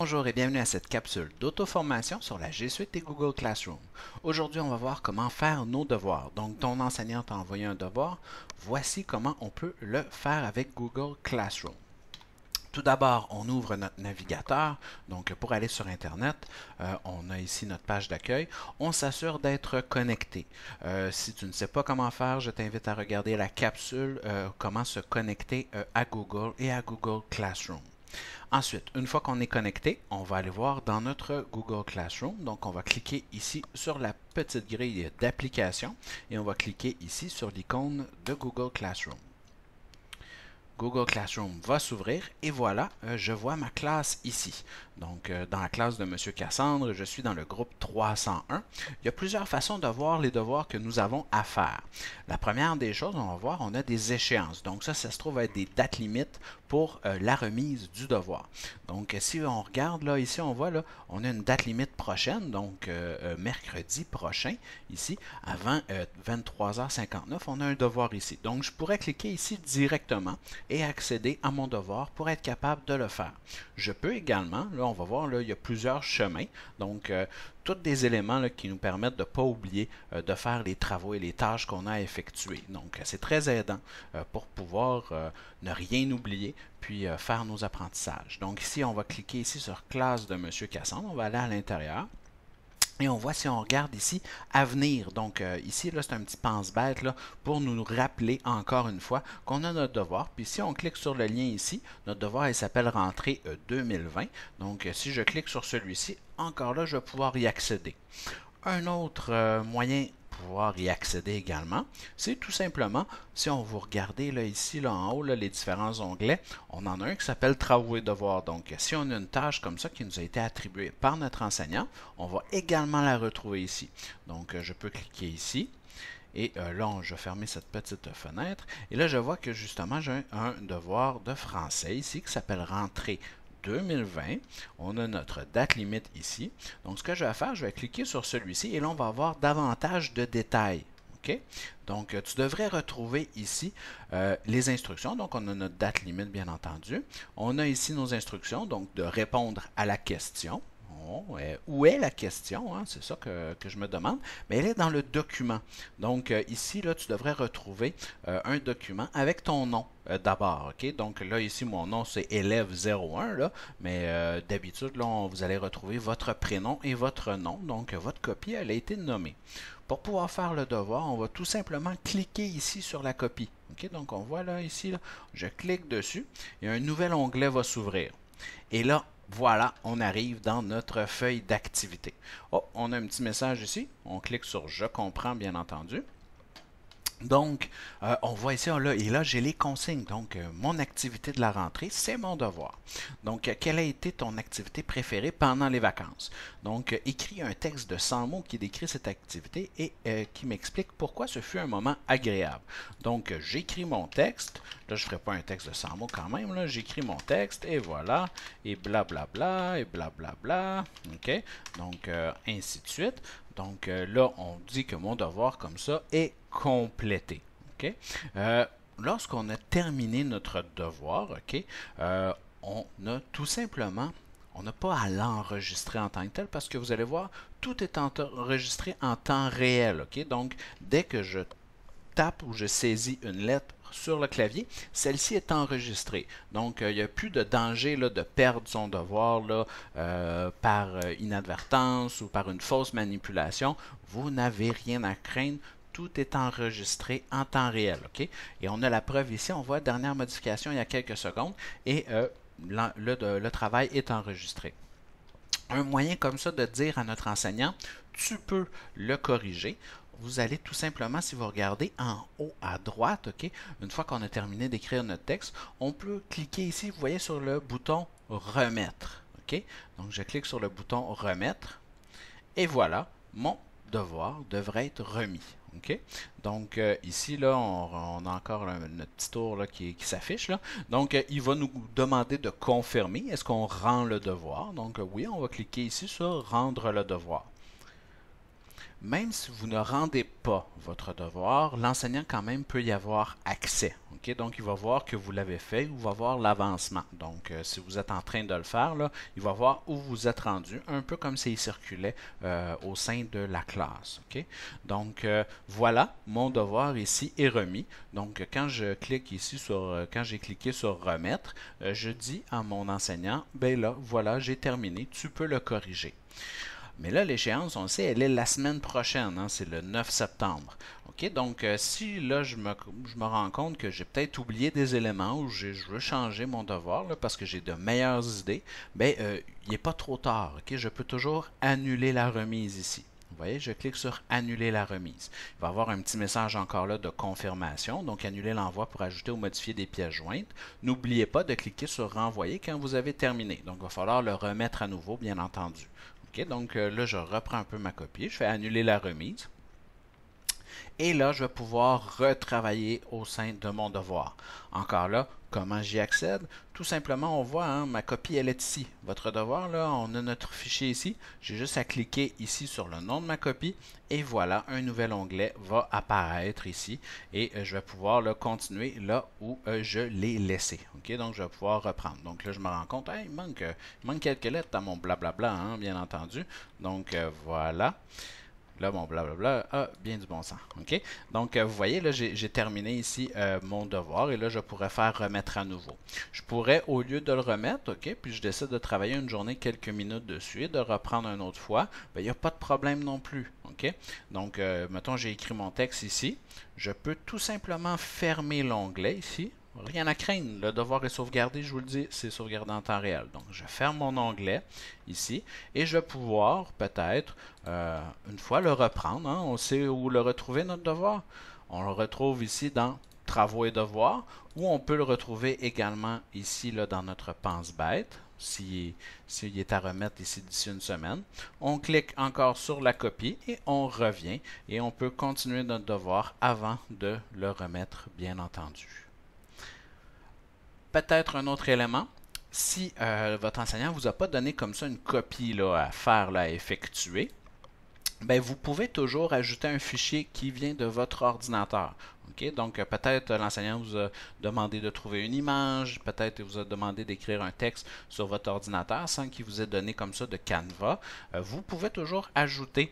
Bonjour et bienvenue à cette capsule d'auto-formation sur la G Suite et Google Classroom. Aujourd'hui, on va voir comment faire nos devoirs. Donc, ton enseignant t'a envoyé un devoir. Voici comment on peut le faire avec Google Classroom. Tout d'abord, on ouvre notre navigateur. Donc, pour aller sur Internet, euh, on a ici notre page d'accueil. On s'assure d'être connecté. Euh, si tu ne sais pas comment faire, je t'invite à regarder la capsule euh, Comment se connecter à Google et à Google Classroom. Ensuite, une fois qu'on est connecté, on va aller voir dans notre Google Classroom. Donc, on va cliquer ici sur la petite grille d'application et on va cliquer ici sur l'icône de Google Classroom. Google Classroom va s'ouvrir et voilà, euh, je vois ma classe ici. Donc, euh, dans la classe de M. Cassandre, je suis dans le groupe 301. Il y a plusieurs façons de voir les devoirs que nous avons à faire. La première des choses, on va voir, on a des échéances. Donc, ça, ça se trouve être des dates limites pour euh, la remise du devoir. Donc, si on regarde là, ici, on voit, là, on a une date limite prochaine, donc mercredi prochain, ici, avant 23h59, on a un devoir ici. Donc, je pourrais cliquer ici directement et accéder à mon devoir pour être capable de le faire. Je peux également, là on va voir, là, il y a plusieurs chemins, donc toutes euh, tous des éléments qui nous permettent de ne pas oublier euh, de faire les travaux et les tâches qu'on a effectuées. Donc euh, c'est très aidant pour pouvoir ne rien oublier, puis faire nos apprentissages. Donc ici, on va cliquer ici sur classe de Monsieur Cassandre, on va aller à l'intérieur. Et on voit si on regarde ici avenir. Donc euh, ici, là, c'est un petit pense-bête pour nous rappeler encore une fois qu'on a notre devoir. Puis si on clique sur le lien ici, notre devoir, il s'appelle rentrée 2020. Euh, Donc euh, si je clique sur celui-ci, encore là, je vais pouvoir y accéder. Un autre moyen pouvoir y accéder également, c'est tout simplement, si on vous regardez là, ici là, en haut, les différents onglets, on en a un qui s'appelle Travaux devoir. devoirs. Donc, si on a une tâche comme ça qui nous a été attribuée par notre enseignant, on va également la retrouver ici. Donc, euh, je peux cliquer ici. Et euh, là, je vais fermer cette petite fenêtre. Et là, je vois que justement, j'ai un, un, devoir de français ici qui s'appelle Rentrer 2020. On a notre date limite ici. Donc, ce que je vais faire, je vais cliquer sur celui-ci et là, on va avoir davantage de détails. Donc, euh, tu devrais retrouver ici euh, les instructions. Donc, on a notre date limite, bien entendu. On a ici nos instructions, donc de répondre à la question. Euh, où est la question? Hein? C'est ça que, je me demande. Mais elle est dans le document. Donc euh, ici, là, tu devrais retrouver euh, un document avec ton nom d'abord. ok Donc là, ici, mon nom, c'est élève 01, mais d'habitude, là, vous allez retrouver votre prénom et votre nom. Donc, votre copie, elle a été nommée. Pour pouvoir faire le devoir, on va tout simplement cliquer ici sur la copie. ok Donc, on voit là, ici, je clique dessus et un nouvel onglet va s'ouvrir. Et là, voilà, on arrive dans notre feuille d'activité. Oh, on a un petit message ici. On clique sur Je comprends, bien entendu. Donc, euh, on voit ici, et là, j'ai les consignes. Donc, euh, mon activité de la rentrée, c'est mon devoir. Donc, euh, quelle a été ton activité préférée pendant les vacances? Donc, écris un texte de 100 mots qui décrit cette activité et qui m'explique pourquoi ce fut un moment agréable. Donc, j'écris mon texte. Là, je ne ferai pas un texte de 100 mots quand même. Là, j'écris mon texte et voilà. Et blablabla, bla, bla, et blablabla. Bla, bla. OK? Donc, ainsi de suite. Donc là, on dit que mon devoir comme ça est compléter. Euh, lorsqu'on a terminé notre devoir, ok, euh, on a tout simplement on n'a pas à l'enregistrer en tant que tel parce que vous allez voir, tout est enregistré en temps réel. Donc, dès que je tape ou je saisis une lettre sur le clavier, celle-ci est enregistrée. Donc, euh, il n'y a plus de danger de perdre son devoir par inadvertance ou par une fausse manipulation. Vous n'avez rien à craindre tout est enregistré en temps réel. ok Et on a la preuve ici, on voit dernière modification il y a quelques secondes et euh, le, travail est enregistré. Un moyen comme ça de dire à notre enseignant, tu peux le corriger vous allez tout simplement, si vous regardez en haut à droite, ok, une fois qu'on a terminé d'écrire notre texte, on peut cliquer ici, vous voyez, sur le bouton « Remettre Donc, je clique sur le bouton « Remettre » et voilà, mon devoir devrait être remis. Donc, euh, ici, là, on, a encore notre petit tour qui, s'affiche. Donc, euh, il va nous demander de confirmer. Est-ce qu'on rend le devoir? Donc, euh, oui, on va cliquer ici sur « Rendre le devoir ». Même si vous ne rendez pas votre devoir, l'enseignant quand même peut y avoir accès. Donc, il va voir que vous l'avez fait, il va voir l'avancement. Donc, euh, si vous êtes en train de le faire, il va voir où vous êtes rendu, un peu comme s'il circulait euh, au sein de la classe. Donc, euh, voilà, mon devoir ici est remis. Donc, quand je clique ici sur, quand j'ai cliqué sur remettre, je dis à mon enseignant, ben là, voilà, j'ai terminé, tu peux le corriger. Mais là, l'échéance, on le sait, elle est la semaine prochaine, hein, c'est le 9 septembre. donc, euh, si là, je me, rends compte que j'ai peut-être oublié des éléments ou je, veux changer mon devoir parce que j'ai de meilleures idées, ben, euh, il n'est pas trop tard. Je peux toujours annuler la remise ici. Vous voyez, je clique sur Annuler la remise. Il va y avoir un petit message encore là de confirmation, donc annuler l'envoi pour ajouter ou modifier des pièces jointes. N'oubliez pas de cliquer sur Renvoyer quand vous avez terminé. Donc, il va falloir le remettre à nouveau, bien entendu. OK, donc euh, là, je reprends un peu ma copie. Je fais annuler la remise. Et là, je vais pouvoir retravailler au sein de mon devoir. Encore là, comment j'y accède? Tout simplement, on voit, hein, ma copie, elle est ici. Votre devoir, là, on a notre fichier ici. J'ai juste à cliquer ici sur le nom de ma copie. Et voilà, un nouvel onglet va apparaître ici. Et euh, je vais pouvoir le continuer là où euh, je l'ai laissé. OK? Donc, je vais pouvoir reprendre. Donc là, je me rends compte, euh, il, manque, quelques lettres à mon blablabla, hein, bien entendu. Donc, voilà. Là, bon, blablabla, ah, bien du bon sens. OK? Donc, euh, vous voyez, là, j'ai terminé ici euh, mon devoir et là, je pourrais faire remettre à nouveau. Je pourrais, au lieu de le remettre, OK, puis je décide de travailler une journée quelques minutes dessus et de reprendre une autre fois, ben, il n'y a pas de problème non plus. OK? Donc, euh, mettons, j'ai écrit mon texte ici. Je peux tout simplement fermer l'onglet ici rien à craindre. Le devoir est sauvegardé, je vous le dis, c'est sauvegardé en temps réel. Donc, je ferme mon onglet ici et je vais pouvoir peut-être, euh, une fois, le reprendre. Hein, on sait où le retrouver, notre devoir. On le retrouve ici dans Travaux et devoirs ou on peut le retrouver également ici dans notre pense-bête s'il est à remettre ici d'ici une semaine. On clique encore sur la copie et on revient et on peut continuer notre devoir avant de le remettre, bien entendu. Peut-être un autre élément, si euh, votre enseignant ne vous a pas donné comme ça une copie là, à faire, là, à effectuer, ben, vous pouvez toujours ajouter un fichier qui vient de votre ordinateur. Donc, euh, peut-être euh, l'enseignant vous a demandé de trouver une image, peut-être vous a demandé d'écrire un texte sur votre ordinateur sans qu'il vous ait donné comme ça de Canva. Euh, vous pouvez toujours ajouter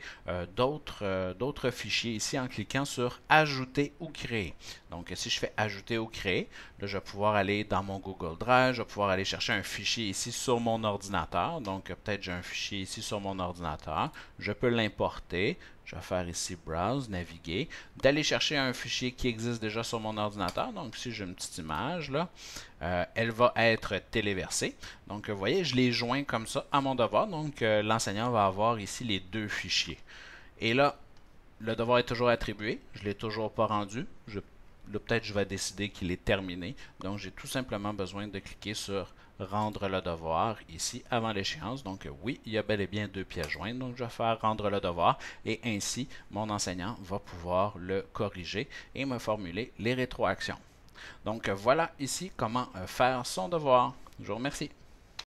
d'autres fichiers ici en cliquant sur Ajouter ou Créer. Donc, si je fais Ajouter ou Créer, je vais pouvoir aller dans mon Google Drive, je vais pouvoir aller chercher un fichier ici sur mon ordinateur. Donc, peut-être j'ai un fichier ici sur mon ordinateur. Je peux l'importer, je vais faire ici Browse, Naviguer, d'aller chercher un fichier qui existe déjà sur mon ordinateur. Donc, si j'ai une petite image, là, euh, elle va être téléversée. Donc, vous voyez, je les joins comme ça à mon devoir. Donc, euh, l'enseignant va avoir ici les deux fichiers. Et là, le devoir est toujours attribué. Je ne l'ai toujours pas rendu. là, peut-être, je vais décider qu'il est terminé. Donc, j'ai tout simplement besoin de cliquer sur rendre le devoir ici avant l'échéance. Donc euh, oui, il y a bel et bien deux pièces jointes. Donc je vais faire rendre le devoir et ainsi mon enseignant va pouvoir le corriger et me formuler les rétroactions. Donc euh, voilà ici comment euh, faire son devoir. Je vous remercie.